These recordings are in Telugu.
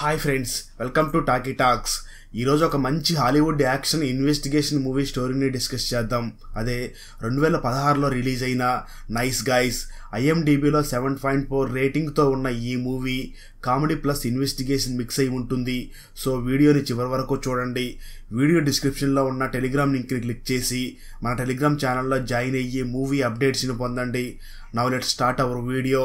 hi friends welcome to talkie talks ఈరోజు ఒక మంచి హాలీవుడ్ యాక్షన్ ఇన్వెస్టిగేషన్ మూవీ స్టోరీని డిస్కస్ చేద్దాం అదే రెండు వేల పదహారులో రిలీజ్ అయిన నైస్ గైస్ ఐఎండిబిలో సెవెన్ పాయింట్ ఫోర్ రేటింగ్తో ఉన్న ఈ movie comedy plus investigation mix అయి ఉంటుంది సో వీడియోని చివరి వరకు చూడండి వీడియో డిస్క్రిప్షన్లో ఉన్న టెలిగ్రామ్ లింక్ని క్లిక్ చేసి మన టెలిగ్రామ్ ఛానల్లో జాయిన్ అయ్యి మూవీ అప్డేట్స్ని పొందండి now let start our video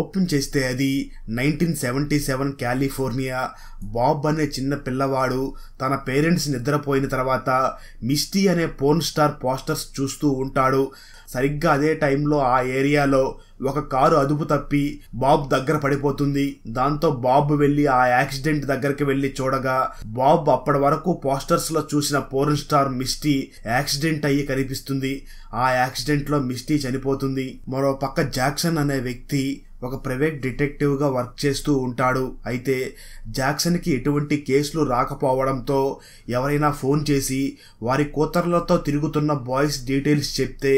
open చేస్తే అది nineteen seventy seven California Bob అనే చిన్న పిల్లవాడు తన పేరెంట్స్ నిద్రపోయిన తర్వాత మిస్టీ అనే పోర్న్ స్టార్ పోస్టర్స్ చూస్తూ ఉంటాడు సరిగ్గా అదే టైంలో ఆ ఏరియాలో ఒక కారు అదుపు తప్పి బాబ్ దగ్గర పడిపోతుంది దాంతో బాబ్ వెళ్ళి ఆ యాక్సిడెంట్ దగ్గరికి వెళ్ళి చూడగా బాబ్ అప్పటి వరకు పోస్టర్స్ లో చూసిన పోర్న్ స్టార్ మిస్టీ యాక్సిడెంట్ అయ్యి కనిపిస్తుంది ఆ యాక్సిడెంట్ లో మిస్టీ చనిపోతుంది మరో పక్క జాక్సన్ అనే వ్యక్తి ఒక ప్రైవేట్ డిటెక్టివ్గా వర్క్ చేస్తూ ఉంటాడు అయితే జాక్సన్కి ఎటువంటి కేసులు రాకపోవడంతో ఎవరైనా ఫోన్ చేసి వారి కూతుర్లతో తిరుగుతున్న బాయ్స్ డీటెయిల్స్ చెప్తే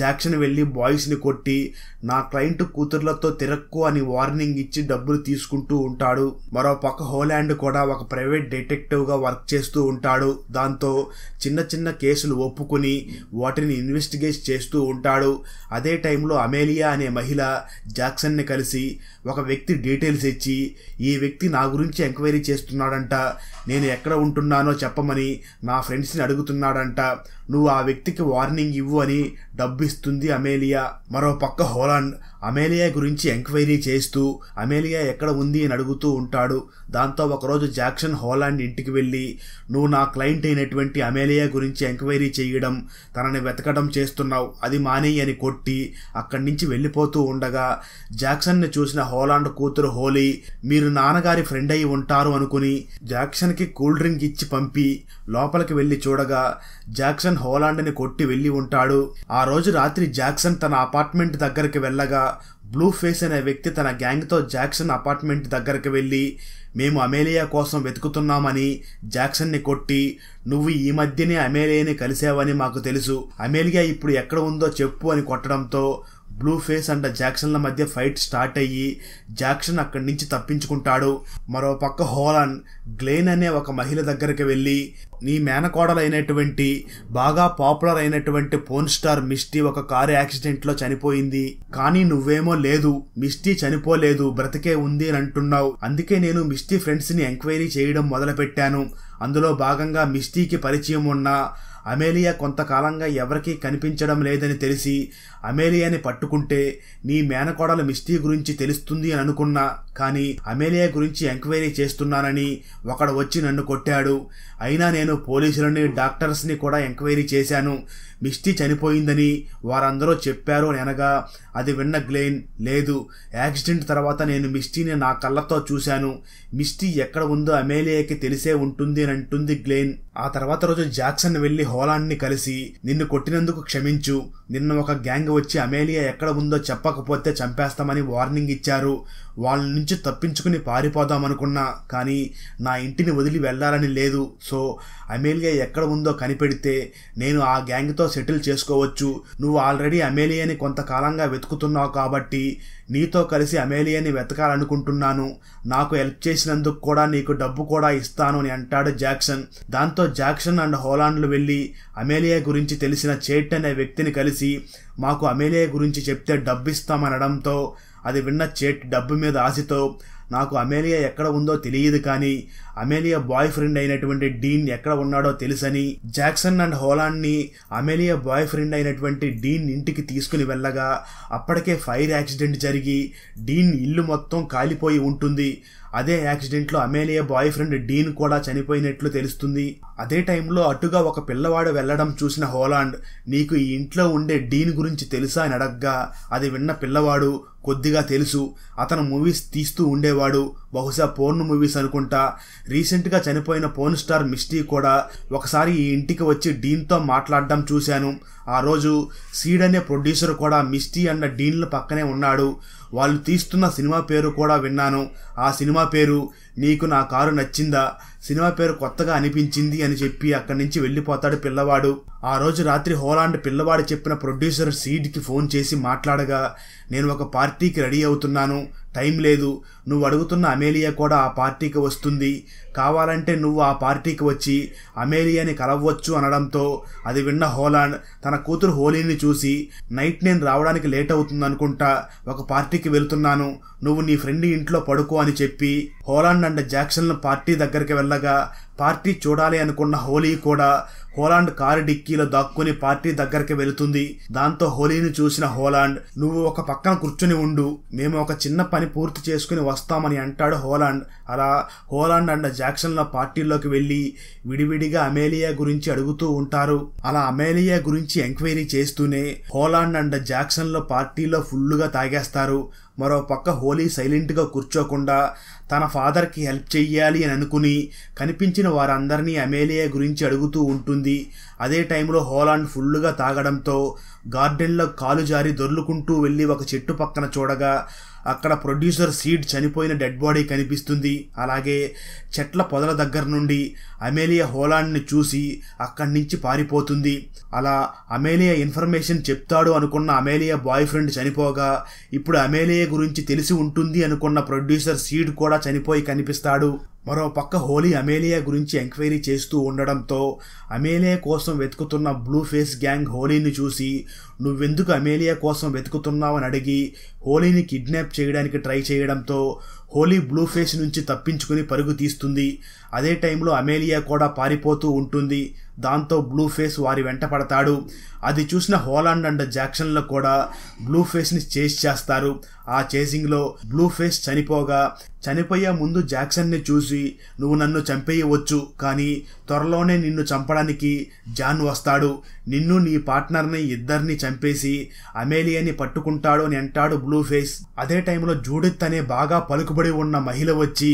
జాక్సన్ వెళ్ళి బాయ్స్ని కొట్టి నా క్లయింట్ కూతుర్లతో తిరక్కు అని వార్నింగ్ ఇచ్చి డబ్బులు తీసుకుంటూ ఉంటాడు మరో పక్క హోలాండ్ కూడా ఒక ప్రైవేట్ డిటెక్టివ్గా వర్క్ చేస్తూ ఉంటాడు దాంతో చిన్న చిన్న కేసులు ఒప్పుకుని వాటిని ఇన్వెస్టిగేట్ చేస్తూ ఉంటాడు అదే టైంలో అమేలియా అనే మహిళ జాక్సన్ వ్యక్తిని కలిసి ఒక వ్యక్తి డీటెయిల్స్ ఇచ్చి ఈ వ్యక్తి నా గురించి ఎంక్వైరీ చేస్తున్నాడంట నేను ఎక్కడ ఉంటున్నానో చెప్పమని నా ఫ్రెండ్స్ని అడుగుతున్నాడంట నువ్వు ఆ వ్యక్తికి వార్నింగ్ ఇవ్వు అని డబ్బిస్తుంది అమేలియా మరోపక్క హోలాండ్ అమేలియా గురించి ఎంక్వైరీ చేస్తూ అమేలియా ఎక్కడ ఉంది అని అడుగుతూ ఉంటాడు దాంతో ఒకరోజు జాక్సన్ హోలాండ్ ఇంటికి వెళ్ళి నువ్వు నా క్లయింట్ అయినటువంటి అమేలియా గురించి ఎంక్వైరీ చేయడం తనని వెతకడం చేస్తున్నావు అది మానేయి అని కొట్టి అక్కడి నుంచి వెళ్ళిపోతూ ఉండగా జాక్సన్ని చూసిన హోలాండ్ కూతురు హోలీ మీరు నాన్నగారి ఫ్రెండ్ అయి ఉంటారు అనుకుని జాక్సన్కి కూల్ డ్రింక్ ఇచ్చి పంపి లోపలికి వెళ్ళి చూడగా జాక్సన్ హోలాండ్ని కొట్టి వెళ్ళి ఉంటాడు ఆ రోజు రాత్రి జాక్సన్ తన అపార్ట్మెంట్ దగ్గరికి వెళ్ళగా బ్లూ ఫేస్ అనే వ్యక్తి తన గ్యాంగ్తో జాక్సన్ అపార్ట్మెంట్ దగ్గరికి వెళ్ళి మేము అమేలియా కోసం వెతుకుతున్నామని జాక్సన్ని కొట్టి నువ్వు ఈ మధ్యనే అమేలియాని కలిసావని మాకు తెలుసు అమేలియా ఇప్పుడు ఎక్కడ ఉందో చెప్పు అని కొట్టడంతో బ్లూ ఫేస్ అండ్ జాక్సన్ల మధ్య ఫైట్ స్టార్ట్ అయ్యి జాక్సన్ అక్కడి నుంచి తప్పించుకుంటాడు మరోపక్క హోలాన్ గ్లేన్ అనే ఒక మహిళ దగ్గరికి వెళ్ళి నీ మేనకోడలైనటువంటి బాగా పాపులర్ అయినటువంటి పోన్ స్టార్ మిస్టీ ఒక కారు యాక్సిడెంట్లో చనిపోయింది కానీ నువ్వేమో లేదు మిస్టీ చనిపోలేదు బ్రతికే ఉంది అని అంటున్నావు అందుకే నేను మిస్టీ ఫ్రెండ్స్ని ఎంక్వైరీ చేయడం మొదలుపెట్టాను అందులో భాగంగా మిస్టీకి పరిచయం ఉన్న అమేలియా కొంతకాలంగా ఎవరికీ కనిపించడం లేదని తెలిసి అమేలియాని పట్టుకుంటే నీ మేనకోడల మిస్టీ గురించి తెలుస్తుంది అని అనుకున్నా కానీ అమేలియా గురించి ఎంక్వైరీ చేస్తున్నానని ఒకడు వచ్చి నన్ను కొట్టాడు అయినా నేను పోలీసులని డాక్టర్స్ని కూడా ఎంక్వైరీ చేశాను మిస్టీ చనిపోయిందని వారందరూ చెప్పారు అని అనగా అది విన్న గ్లెయిన్ లేదు యాక్సిడెంట్ తర్వాత నేను మిస్టీని నా కళ్ళతో చూశాను మిస్టీ ఎక్కడ ఉందో అమేలియాకి తెలిసే ఉంటుంది అని అంటుంది గ్లెయిన్ ఆ తర్వాత రోజు జాక్సన్ వెళ్ళి హోలాండ్ని కలిసి నిన్ను కొట్టినందుకు క్షమించు నిన్న ఒక గ్యాంగ్ వచ్చి అమేలియా ఎక్కడ ఉందో చెప్పకపోతే చంపేస్తామని వార్నింగ్ ఇచ్చారు వాళ్ళ నుంచి తప్పించుకుని పారిపోదామనుకున్నా కానీ నా ఇంటిని వదిలి వెళ్ళాలని లేదు సో అమేలియా ఎక్కడ ఉందో కనిపెడితే నేను ఆ గ్యాంగ్తో సెటిల్ చేసుకోవచ్చు నువ్వు ఆల్రెడీ అమేలియాని కొంతకాలంగా వెతుకుతున్నావు కాబట్టి నీతో కలిసి అమేలియాని వెతకాలనుకుంటున్నాను నాకు హెల్ప్ చేసినందుకు కూడా నీకు డబ్బు కూడా ఇస్తాను అని అంటాడు జాక్సన్ దాంతో జాక్సన్ అండ్ హోలాండ్లు వెళ్ళి అమేలియా గురించి తెలిసిన చేట్ అనే వ్యక్తిని కలిసి మాకు అమేలియా గురించి చెప్తే డబ్బు ఇస్తామనడంతో అది విన్న చేట్ డబ్బు మీద ఆశతో నాకు అమేలియా ఎక్కడ ఉందో తెలియదు కానీ అమేలియా బాయ్ ఫ్రెండ్ అయినటువంటి డీన్ ఎక్కడ ఉన్నాడో తెలుసని జాక్సన్ అండ్ హోలాండ్ ని అమేలియా బాయ్ ఫ్రెండ్ అయినటువంటి డీన్ ఇంటికి తీసుకుని వెళ్ళగా అప్పటికే ఫైర్ యాక్సిడెంట్ జరిగి డీన్ ఇల్లు మొత్తం కాలిపోయి ఉంటుంది అదే యాక్సిడెంట్లో అమేలియా బాయ్ ఫ్రెండ్ డీన్ కూడా చనిపోయినట్లు తెలుస్తుంది అదే టైంలో అటుగా ఒక పిల్లవాడు వెళ్లడం చూసిన హోలాండ్ నీకు ఈ ఇంట్లో ఉండే డీన్ గురించి తెలుసా అని అడగ్గా అది విన్న పిల్లవాడు కొద్దిగా తెలుసు అతను మూవీస్ తీస్తూ ఉండేవాడు బహుశా పోర్న్ మూవీస్ అనుకుంటా రీసెంట్గా చనిపోయిన పోర్న్ స్టార్ మిస్టీ కూడా ఒకసారి ఈ ఇంటికి వచ్చి డీన్తో మాట్లాడడం చూశాను ఆ రోజు సీడ్ అనే ప్రొడ్యూసర్ కూడా మిస్టీ అన్న డీన్ల పక్కనే ఉన్నాడు వాళ్ళు తీస్తున్న సినిమా పేరు కూడా విన్నాను ఆ సినిమా పేరు నీకు నా కారు నచ్చిందా సినిమా పేరు కొత్తగా అనిపించింది అని చెప్పి అక్కడి నుంచి వెళ్ళిపోతాడు పిల్లవాడు ఆ రోజు రాత్రి హోలాండ్ పిల్లవాడు చెప్పిన ప్రొడ్యూసర్ సీడ్కి ఫోన్ చేసి మాట్లాడగా నేను ఒక పార్టీకి రెడీ అవుతున్నాను టైం లేదు నువ్వు అడుగుతున్న అమేలియా కూడా ఆ పార్టీకి వస్తుంది కావాలంటే నువ్వు ఆ పార్టీకి వచ్చి అమేలియాని కలవచ్చు అనడంతో అది విన్న హోలాండ్ తన కూతురు హోలీని చూసి నైట్ నేను రావడానికి లేట్ అవుతుంది అనుకుంటా ఒక పార్టీకి వెళ్తున్నాను నువ్వు నీ ఫ్రెండ్ ఇంట్లో పడుకో అని చెప్పి హోలాండ్ అండ్ జాక్సన్ పార్టీ దగ్గరికి వెళ్ళగా పార్టీ చూడాలి అనుకున్న హోలీ కూడా హోలాండ్ కారు డిక్కీలో దాక్కుని పార్టీ దగ్గరికి వెళుతుంది దాంతో హోలీని చూసిన హోలాండ్ నువ్వు ఒక పక్కన కూర్చుని ఉండు మేము ఒక చిన్న పని పూర్తి చేసుకుని వస్తామని అంటాడు హోలాండ్ అలా హోలాండ్ అండ్ జాక్సన్ల పార్టీలోకి వెళ్ళి విడివిడిగా అమేలియా గురించి అడుగుతూ ఉంటారు అలా అమేలియా గురించి ఎంక్వైరీ చేస్తూనే హోలాండ్ అండ్ జాక్సన్ల పార్టీలో ఫుల్లుగా తాగేస్తారు మరో పక్క హోలీ సైలెంట్గా కూర్చోకుండా తన ఫాదర్కి హెల్ప్ చెయ్యాలి అని అనుకుని కనిపించిన వారందరినీ అమేలియా గురించి అడుగుతూ ఉంటుంది ఉంది అదే టైంలో హోలాండ్ ఫుల్లుగా తాగడంతో గార్డెన్లో కాలు జారి దొర్లుకుంటూ వెళ్ళి ఒక చెట్టు పక్కన చూడగా అక్కడ ప్రొడ్యూసర్ సీడ్ చనిపోయిన డెడ్ బాడీ కనిపిస్తుంది అలాగే చెట్ల పొదల దగ్గర నుండి అమేలియా హోలాండ్ని చూసి అక్కడి నుంచి పారిపోతుంది అలా అమేలియా ఇన్ఫర్మేషన్ చెప్తాడు అనుకున్న అమేలియా బాయ్ ఫ్రెండ్ చనిపోగా ఇప్పుడు అమేలియా గురించి తెలిసి ఉంటుంది అనుకున్న ప్రొడ్యూసర్ సీడ్ కూడా చనిపోయి కనిపిస్తాడు మరోపక్క హోలీ అమేలియా గురించి ఎంక్వైరీ చేస్తూ ఉండడంతో అమేలియా కోసం వెతుకుతున్న బ్లూ ఫేస్ గ్యాంగ్ హోలీని చూసి నువ్వెందుకు అమేలియా కోసం వెతుకుతున్నావని అడిగి హోలీని కిడ్నాప్ చేయడానికి ట్రై చేయడంతో హోలీ బ్లూ ఫేస్ నుంచి తప్పించుకుని పరుగు తీస్తుంది అదే టైంలో అమేలియా కూడా పారిపోతూ ఉంటుంది దాంతో బ్లూ ఫేస్ వారి వెంట పడతాడు అది చూసిన హోలాండ్ అండ్ జాక్షన్లో కూడా బ్లూ ఫేస్ని చేస్ చేస్తారు ఆ చేసింగ్లో బ్లూ ఫేస్ చనిపోగా చనిపోయే ముందు జాక్సన్ని చూసి నువ్వు నన్ను చంపేయవచ్చు కానీ త్వరలోనే నిన్ను చంపడానికి జాన్ వస్తాడు నిన్ను నీ పార్ట్నర్ని ఇద్దరిని చంపేసి అమేలియాని పట్టుకుంటాడు అని అంటాడు బ్లూ ఫేస్ అదే టైంలో జూడిత్ అనే బాగా పలుకుబడి ఉన్న మహిళ వచ్చి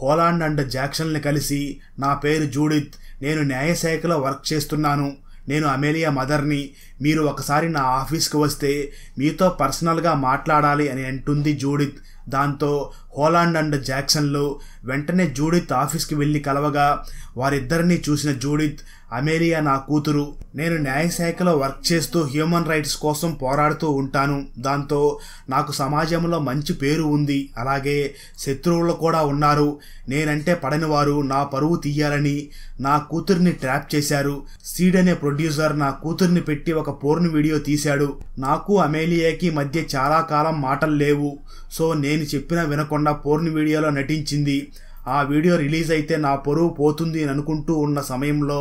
హోలాండ్ అండ్ జాక్సన్ని కలిసి నా పేరు జూడిత్ నేను న్యాయశాఖలో వర్క్ చేస్తున్నాను నేను అమేలియా మదర్ని మీరు ఒకసారి నా ఆఫీస్కి వస్తే మీతో పర్సనల్గా మాట్లాడాలి అని అంటుంది జూడిత్ దాంతో హోలాండ్ అండ్ జాక్సన్లు వెంటనే జూడిత్ ఆఫీస్కి వెళ్ళి కలవగా వారిద్దరినీ చూసిన జూడిత్ అమేరియా నా కూతురు నేను న్యాయశాఖలో వర్క్ చేస్తూ హ్యూమన్ రైట్స్ కోసం పోరాడుతూ ఉంటాను దాంతో నాకు సమాజంలో మంచి పేరు ఉంది అలాగే శత్రువులు కూడా ఉన్నారు నేనంటే పడనివారు నా పరువు తీయాలని నా కూతుర్ని ట్రాప్ చేశారు సీడ్ అనే ప్రొడ్యూసర్ నా కూతుర్ని పెట్టి ఒక పోర్న్ వీడియో తీశాడు నాకు అమేలియాకి మధ్య చాలా కాలం మాటలు లేవు సో నేను చెప్పిన వినకుండా పోర్న్ వీడియోలో నటించింది ఆ వీడియో రిలీజ్ అయితే నా పొరువు పోతుంది అని అనుకుంటూ ఉన్న సమయంలో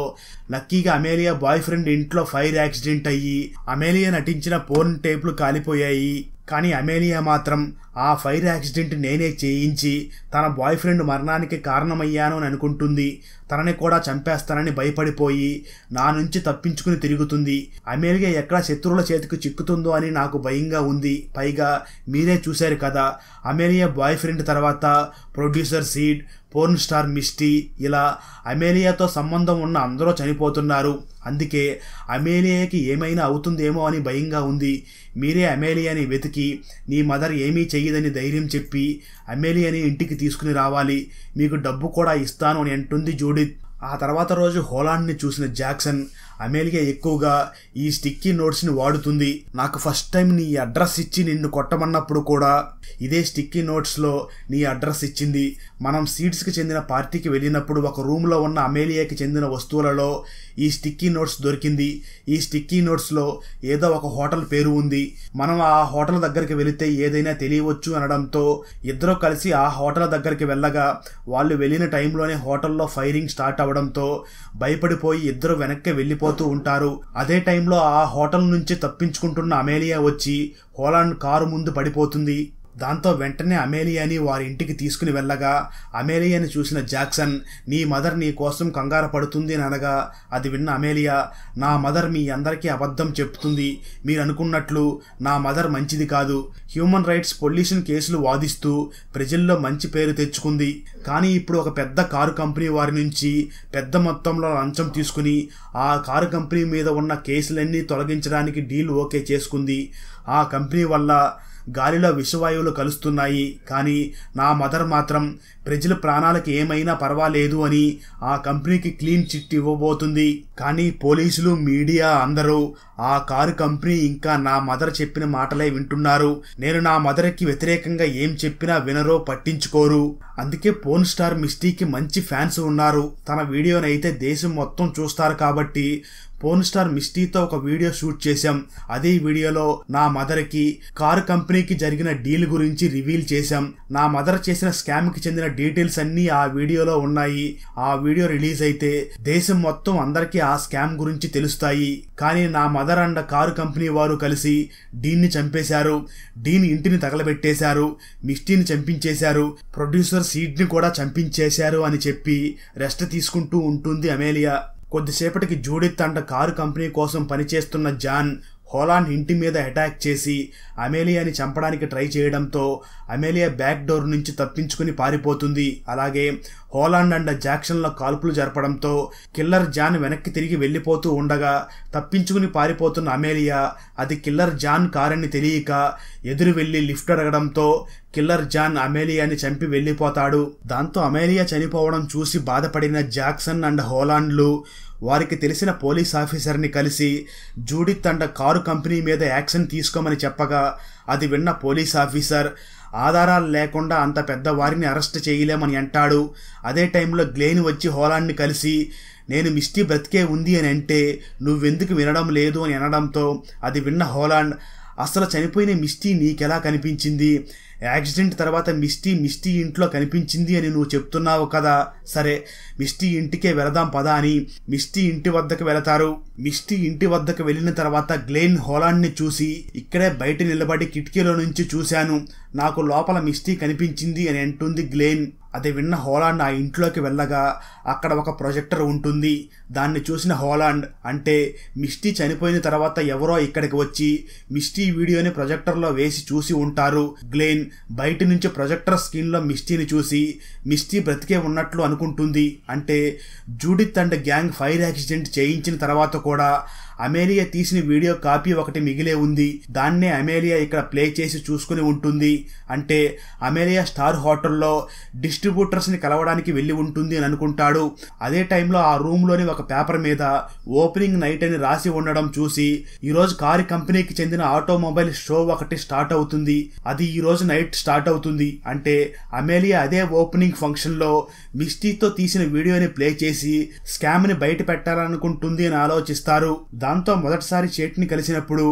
లక్కీగా అమేలియా బాయ్ ఫ్రెండ్ ఇంట్లో ఫైర్ యాక్సిడెంట్ అయ్యి అమేలియా నటించిన పోర్న్ టేపులు కాలిపోయాయి కానీ అమేలియా మాత్రం ఆ ఫైర్ యాక్సిడెంట్ నేనే చేయించి తన బాయ్ ఫ్రెండ్ మరణానికి కారణమయ్యాను అని అనుకుంటుంది తనని కూడా చంపేస్తానని భయపడిపోయి నా నుంచి తప్పించుకుని తిరుగుతుంది అమెరికా ఎక్కడ శత్రువుల చేతికి చిక్కుతుందో అని నాకు భయంగా ఉంది పైగా మీరే చూశారు కదా అమేలియా బాయ్ ఫ్రెండ్ తర్వాత producer Sid porn star Misty ఇలా అమేలియాతో సంబంధం ఉన్న అందరూ చనిపోతున్నారు అందుకే అమేలియాకి ఏమైనా అవుతుందేమో అని భయంగా ఉంది మీరే అమేలియాని వెతికి నీ మదర్ ఏమీ చెయ్యదని ధైర్యం చెప్పి అమేలియాని ఇంటికి తీసుకుని రావాలి మీకు డబ్బు కూడా ఇస్తాను అని అంటుంది జోడీ ఆ తర్వాత రోజు హోలాండ్ని చూసిన జాక్సన్ అమెలియా ఎక్కువగా ఈ స్టిక్కీ నోట్స్ని వాడుతుంది నాకు ఫస్ట్ టైం నీ అడ్రస్ ఇచ్చి నిన్ను కొట్టమన్నప్పుడు కూడా ఇదే స్టిక్కీ నోట్స్లో నీ అడ్రస్ ఇచ్చింది మనం సీడ్స్కి చెందిన పార్టీకి వెళ్ళినప్పుడు ఒక రూమ్లో ఉన్న అమేలియాకి చెందిన వస్తువులలో ఈ స్టిక్కీ నోట్స్ దొరికింది ఈ స్టిక్కీ నోట్స్లో ఏదో ఒక హోటల్ పేరు ఉంది మనం ఆ హోటల్ దగ్గరికి వెళితే ఏదైనా తెలియవచ్చు అనడంతో ఇద్దరు కలిసి ఆ హోటల్ దగ్గరికి వెళ్ళగా వాళ్ళు వెళ్ళిన టైంలోనే హోటల్లో ఫైరింగ్ స్టార్ట్ అవడంతో భయపడిపోయి ఇద్దరు వెనక్కి వెళ్ళిపో పారిపోతూ ఉంటారు అదే టైంలో ఆ హోటల్ నుంచి తప్పించుకుంటున్న అమేలియా వచ్చి హోలాండ్ కారు ముందు పడిపోతుంది దాంతో వెంటనే అమేలియాని వారి ఇంటికి తీసుకుని వెళ్ళగా అమేలియాని చూసిన జాక్సన్ నీ మదర్ నీ కోసం కంగారు పడుతుంది అని అనగా అది విన్న అమేలియా నా మదర్ మీ అందరికీ అబద్ధం చెప్తుంది మీరు అనుకున్నట్లు నా మదర్ మంచిది కాదు హ్యూమన్ రైట్స్ పొల్యూషన్ కేసులు వాదిస్తూ ప్రజల్లో మంచి పేరు తెచ్చుకుంది కానీ ఇప్పుడు ఒక పెద్ద కారు కంపెనీ వారి నుంచి పెద్ద మొత్తంలో లంచం తీసుకుని ఆ కారు కంపెనీ మీద ఉన్న కేసులన్నీ తొలగించడానికి డీల్ ఓకే చేసుకుంది ఆ కంపెనీ వల్ల గాలిలో విషవాయువులు కలుస్తున్నాయి కానీ నా మదర్ మాత్రం ప్రజల ప్రాణాలకు ఏమైనా పర్వాలేదు అని ఆ కంపెనీకి క్లీన్ చిట్ ఇవ్వబోతుంది కానీ పోలీసులు మీడియా అందరూ ఆ కారు కంపెనీ ఇంకా నా మదర్ చెప్పిన మాటలే వింటున్నారు నేను నా మదర్కి వ్యతిరేకంగా ఏం చెప్పినా వినరో పట్టించుకోరు అందుకే పోన్ స్టార్ మిస్టీకి మంచి ఫ్యాన్స్ ఉన్నారు తన వీడియోనైతే దేశం మొత్తం చూస్తారు కాబట్టి పోన్ స్టార్ మిస్టీతో ఒక వీడియో షూట్ చేశాం అదే వీడియోలో నా మదర్కి కారు కంపెనీకి జరిగిన డీల్ గురించి రివీల్ చేశాం నా మదర్ చేసిన స్కామ్కి చెందిన డీటెయిల్స్ అన్నీ ఆ వీడియోలో ఉన్నాయి ఆ వీడియో రిలీజ్ అయితే దేశం మొత్తం అందరికీ ఆ స్కామ్ గురించి తెలుస్తాయి కానీ నా మదర్ అండ్ కారు కంపెనీ వారు కలిసి డీన్ని చంపేశారు డీన్ ఇంటిని తగలబెట్టేశారు మిస్టీని చంపించేశారు ప్రొడ్యూసర్ సీడ్ని కూడా చంపించేశారు అని చెప్పి రెస్ట్ తీసుకుంటూ ఉంటుంది అమేలియా కొద్దిసేపటికి జూడిత్ అంట కారు కంపెనీ కోసం పనిచేస్తున్న జాన్ హోలాండ్ ఇంటి మీద అటాక్ చేసి అమేలియాని చంపడానికి ట్రై చేయడంతో అమేలియా బ్యాక్ డోర్ నుంచి తప్పించుకుని పారిపోతుంది అలాగే హోలాండ్ అండ్ జాక్షన్ల కాల్పులు జరపడంతో కిల్లర్ జాన్ వెనక్కి తిరిగి వెళ్ళిపోతూ ఉండగా తప్పించుకుని పారిపోతున్న అమేలియా అది కిల్లర్ జాన్ కారని తెలియక ఎదురు వెళ్ళి లిఫ్ట్ అడగడంతో కిల్లర్ జాన్ అమేలియాని చంపి వెళ్ళిపోతాడు దాంతో అమేలియా చనిపోవడం చూసి బాధపడిన జాక్సన్ అండ్ హోలాండ్లు వారికి తెలిసిన పోలీస్ ఆఫీసర్ని కలిసి జూడిత్ తండ కారు కంపెనీ మీద యాక్షన్ తీసుకోమని చెప్పగా అది విన్న పోలీస్ ఆఫీసర్ ఆధారాలు లేకుండా అంత పెద్ద వారిని అరెస్ట్ చేయలేమని అంటాడు అదే టైంలో గ్లేన్ వచ్చి హోలాన్ని కలిసి నేను మిస్టీ బ్రతికే ఉంది అని అంటే నువ్వెందుకు వినడం లేదు అని అనడంతో అది విన్న హోలాండ్ అసలు చనిపోయిన మిస్టీ నీకెలా కనిపించింది యాక్సిడెంట్ తర్వాత మిస్టీ మిస్టీ ఇంట్లో కనిపించింది అని నువ్వు చెప్తున్నావు కదా సరే మిస్టీ ఇంటికే వెళదాం పదా అని మిస్టీ ఇంటి వద్దకు వెళతారు మిస్టీ ఇంటి వద్దకు వెళ్ళిన తర్వాత గ్లెయిన్ హోలాండ్ని చూసి ఇక్కడే బయట నిలబడి కిటికీలో నుంచి చూశాను నాకు లోపల మిస్టీ కనిపించింది అని అంటుంది గ్లెయిన్ అది విన్న హోలాండ్ ఆ ఇంట్లోకి వెళ్ళగా అక్కడ ఒక ప్రొజెక్టర్ ఉంటుంది దాన్ని చూసిన హోలాండ్ అంటే మిస్టీ చనిపోయిన తర్వాత ఎవరో ఇక్కడికి వచ్చి మిస్టీ వీడియోని ప్రొజెక్టర్లో వేసి చూసి ఉంటారు గ్లెయిన్ బయట నుంచి ప్రొజెక్టర్ స్క్రీన్లో మిస్టీని చూసి మిస్టీ బ్రతికే ఉన్నట్లు అనుకుంటుంది అంటే Judith and gang fire accident చేయించిన తర్వాత కూడా అమేలియా తీసిన వీడియో కాపీ ఒకటి మిగిలే ఉంది దాన్నే అమేలియా ఇక్కడ ప్లే చేసి చూసుకుని ఉంటుంది అంటే అమేలియా స్టార్ హోటల్లో డిస్ట్రిబ్యూటర్స్ని కలవడానికి వెళ్ళి ఉంటుంది అని అనుకుంటాడు అదే టైంలో ఆ రూమ్లోని ఒక పేపర్ మీద ఓపెనింగ్ నైట్ అని రాసి ఉండడం చూసి ఈరోజు కారు కంపెనీకి చెందిన ఆటోమొబైల్ షో ఒకటి స్టార్ట్ అవుతుంది అది ఈరోజు నైట్ స్టార్ట్ అవుతుంది అంటే అమేలియా అదే ఓపెనింగ్ ఫంక్షన్లో మిస్టీతో తీసిన వీడియోని ప్లే చేసి స్కామ్ని బయట పెట్టాలనుకుంటుంది అని ఆలోచిస్తారు దాంతో మొదటిసారి చేట్ని కలిసినప్పుడు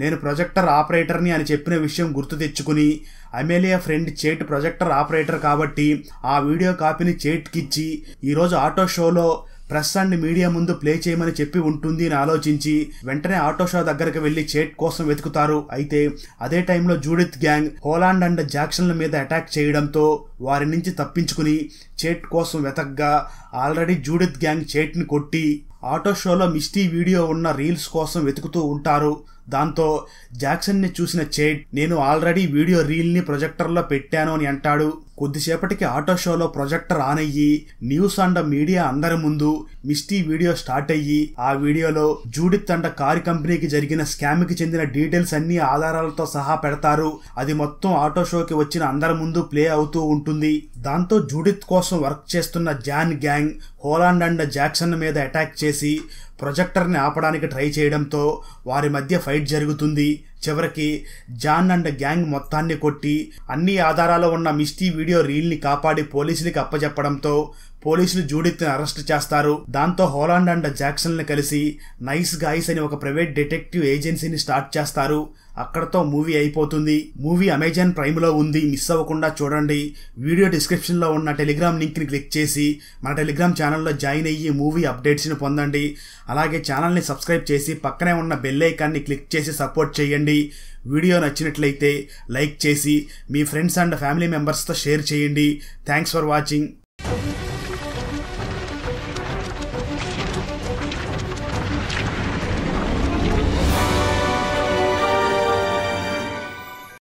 నేను ప్రొజెక్టర్ ఆపరేటర్ని అని చెప్పిన విషయం గుర్తు తెచ్చుకుని Amelia friend Chet projector operator కాబట్టి ఆ వీడియో కాపీని చేట్కిచ్చి ఈరోజు ఆటో షోలో అండ్ మీడియా ముందు ప్లే చేయమని చెప్పి ఉంటుంది అని ఆలోచించి వెంటనే ఆటో షో దగ్గరకు వెళ్లి చేట్ కోసం వెతుకుతారు అయితే అదే టైంలో జూడిత్ గ్యాంగ్ హోలాండ్ అండ్ జాక్సన్ల మీద అటాక్ చేయడంతో వారి నుంచి తప్పించుకుని చేట్ కోసం వెతగ్గా ఆల్రెడీ జూడిత్ గ్యాంగ్ చేట్ని కొట్టి ఆటో షోలో మిస్టీ వీడియో ఉన్న రీల్స్ కోసం వెతుకుతూ ఉంటారు దాంతో జాక్సన్ని చూసిన చేట్ నేను ఆల్రెడీ వీడియో రీల్ని ప్రొజెక్టర్లో పెట్టాను అని అంటాడు కొద్దిసేపటికి ఆటో షోలో ప్రొజెక్టర్ ఆన్ అయ్యి న్యూస్ అండ్ మీడియా అందరి ముందు మిస్టీ వీడియో స్టార్ట్ అయ్యి ఆ వీడియోలో జూడిత్ అండ్ కార్ కంపెనీకి జరిగిన స్కామ్ కి చెందిన డీటెయిల్స్ అన్ని ఆధారాలతో సహా పెడతారు అది మొత్తం ఆటో షోకి వచ్చిన అందరి ముందు ప్లే అవుతూ ఉంటుంది దాంతో జూడిత్ కోసం వర్క్ చేస్తున్న John gang Holland and Jackson మీద అటాక్ చేసి ప్రొజెక్టర్ని ఆపడానికి ట్రై చేయడంతో వారి మధ్య ఫైట్ జరుగుతుంది చివరికి జాన్ అండ్ గ్యాంగ్ మొత్తాన్ని కొట్టి అన్ని ఆధారాలు ఉన్న మిస్టీ వీడియో రీల్ని కాపాడి పోలీసులకి అప్పచెప్పడంతో పోలీసులు జూడిత్ని అరెస్ట్ చేస్తారు దాంతో హోలాండ్ అండ్ జాక్సన్లు కలిసి నైస్ గాయస్ అని ఒక ప్రైవేట్ డిటెక్టివ్ ఏజెన్సీని స్టార్ట్ చేస్తారు అక్కడతో మూవీ అయిపోతుంది మూవీ అమెజాన్ ప్రైమ్లో ఉంది మిస్ అవ్వకుండా చూడండి వీడియో డిస్క్రిప్షన్లో ఉన్న టెలిగ్రామ్ లింక్ని క్లిక్ చేసి మన టెలిగ్రామ్ ఛానల్లో జాయిన్ అయ్యి మూవీ అప్డేట్స్ని పొందండి అలాగే ఛానల్ని సబ్స్క్రైబ్ చేసి పక్కనే ఉన్న బెల్లైకాన్ని క్లిక్ చేసి సపోర్ట్ చేయండి వీడియో నచ్చినట్లయితే లైక్ చేసి మీ ఫ్రెండ్స్ అండ్ ఫ్యామిలీ మెంబర్స్తో షేర్ చేయండి థ్యాంక్స్ ఫర్ వాచింగ్